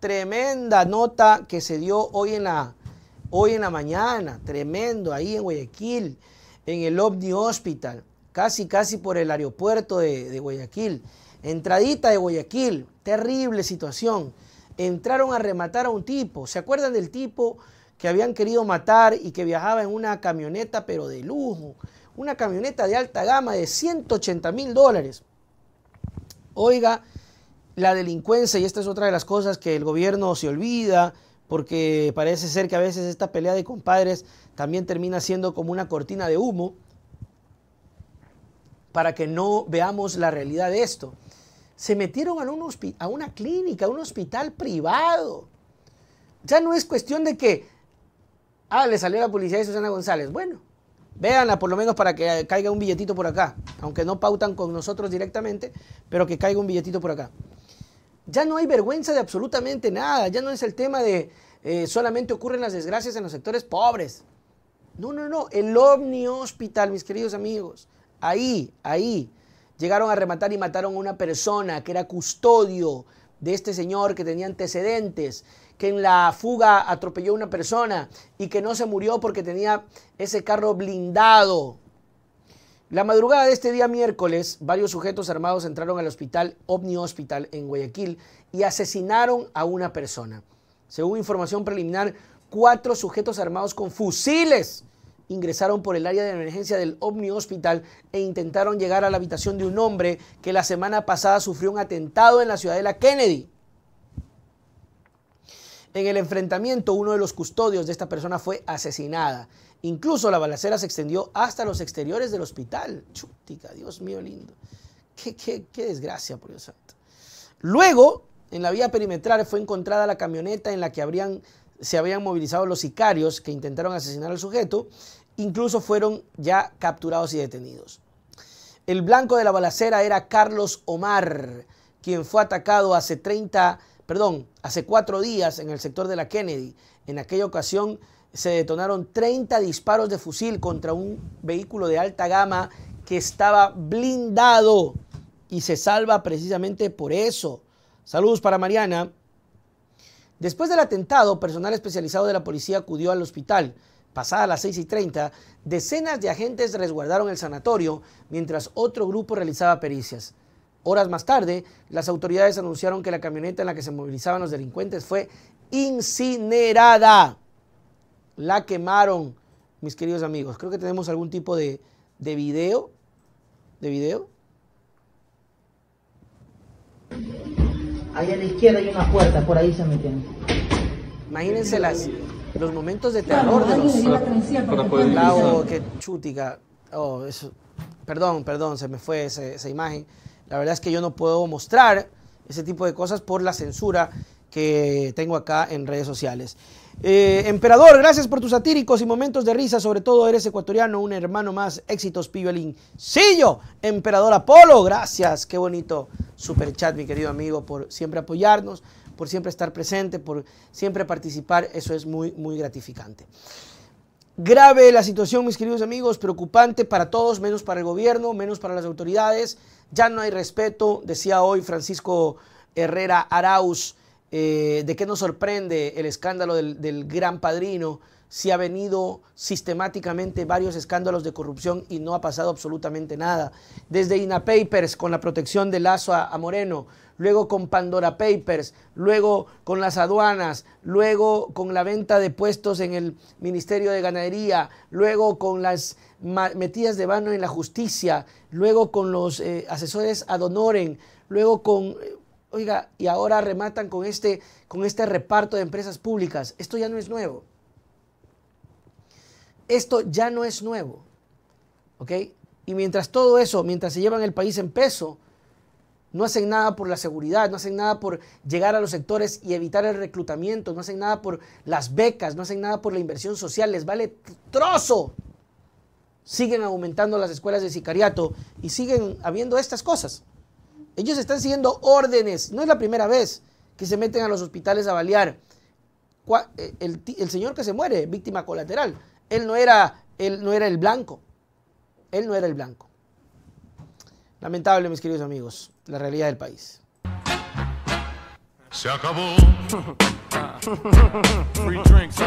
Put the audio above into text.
Tremenda nota que se dio hoy en la, hoy en la mañana, tremendo, ahí en Guayaquil, en el OVNI Hospital, casi, casi por el aeropuerto de, de Guayaquil. Entradita de Guayaquil, terrible situación. Entraron a rematar a un tipo. ¿Se acuerdan del tipo que habían querido matar y que viajaba en una camioneta, pero de lujo? Una camioneta de alta gama de 180 mil dólares. Oiga, la delincuencia, y esta es otra de las cosas que el gobierno se olvida, porque parece ser que a veces esta pelea de compadres también termina siendo como una cortina de humo para que no veamos la realidad de esto. Se metieron a, a una clínica, a un hospital privado. Ya no es cuestión de que, ah, le salió la policía de Susana González. Bueno, véanla por lo menos para que caiga un billetito por acá, aunque no pautan con nosotros directamente, pero que caiga un billetito por acá ya no hay vergüenza de absolutamente nada, ya no es el tema de eh, solamente ocurren las desgracias en los sectores pobres. No, no, no, el ovni hospital, mis queridos amigos, ahí, ahí, llegaron a rematar y mataron a una persona que era custodio de este señor que tenía antecedentes, que en la fuga atropelló a una persona y que no se murió porque tenía ese carro blindado la madrugada de este día miércoles, varios sujetos armados entraron al hospital Omni Hospital en Guayaquil y asesinaron a una persona. Según información preliminar, cuatro sujetos armados con fusiles ingresaron por el área de emergencia del Omni Hospital e intentaron llegar a la habitación de un hombre que la semana pasada sufrió un atentado en la ciudadela Kennedy. En el enfrentamiento, uno de los custodios de esta persona fue asesinada. Incluso la balacera se extendió hasta los exteriores del hospital. Chutica, Dios mío lindo. Qué, desgracia, por Dios santo. Luego, en la vía perimetral fue encontrada la camioneta en la que habrían, se habían movilizado los sicarios que intentaron asesinar al sujeto. Incluso fueron ya capturados y detenidos. El blanco de la balacera era Carlos Omar, quien fue atacado hace 30 perdón, hace cuatro días en el sector de la Kennedy. En aquella ocasión se detonaron 30 disparos de fusil contra un vehículo de alta gama que estaba blindado y se salva precisamente por eso. Saludos para Mariana. Después del atentado, personal especializado de la policía acudió al hospital. Pasadas las 6 y 30, decenas de agentes resguardaron el sanatorio mientras otro grupo realizaba pericias. Horas más tarde, las autoridades anunciaron que la camioneta en la que se movilizaban los delincuentes fue incinerada. La quemaron, mis queridos amigos. Creo que tenemos algún tipo de, de video. ¿De video? Allá a la izquierda hay una puerta, por ahí se meten. Imagínense las, los momentos de terror de los... Para, qué chutica. Oh, perdón, perdón, se me fue esa imagen. La verdad es que yo no puedo mostrar ese tipo de cosas por la censura que tengo acá en redes sociales. Eh, emperador, gracias por tus satíricos y momentos de risa. Sobre todo eres ecuatoriano, un hermano más. Éxitos, ¡Sí, yo! Emperador Apolo, gracias. Qué bonito super chat, mi querido amigo, por siempre apoyarnos, por siempre estar presente, por siempre participar. Eso es muy, muy gratificante. Grave la situación, mis queridos amigos, preocupante para todos, menos para el gobierno, menos para las autoridades. Ya no hay respeto, decía hoy Francisco Herrera Arauz eh, ¿De qué nos sorprende el escándalo del, gran padrino? Si ha venido sistemáticamente varios escándalos de corrupción y no ha pasado absolutamente nada. Desde INA Papers con la protección de Lazo a, Moreno, luego con Pandora Papers, luego con las aduanas, luego con la venta de puestos en el Ministerio de Ganadería, luego con las metidas de mano en la justicia, luego con los eh, asesores ad honorem, luego con eh, Oiga, y ahora rematan con este, con este reparto de empresas públicas. Esto ya no es nuevo. Esto ya no es nuevo. ¿Ok? Y mientras todo eso, mientras se llevan el país en peso, no hacen nada por la seguridad, no hacen nada por llegar a los sectores y evitar el reclutamiento, no hacen nada por las becas, no hacen nada por la inversión social, les vale trozo. Siguen aumentando las escuelas de sicariato y siguen habiendo estas cosas. Ellos están siguiendo órdenes. No es la primera vez que se meten a los hospitales a balear. Eh, el, señor que se muere, víctima colateral, él no, era, no era el blanco. Él no era el blanco. Lamentable, mis queridos amigos, la realidad del país. Se acabó. drinks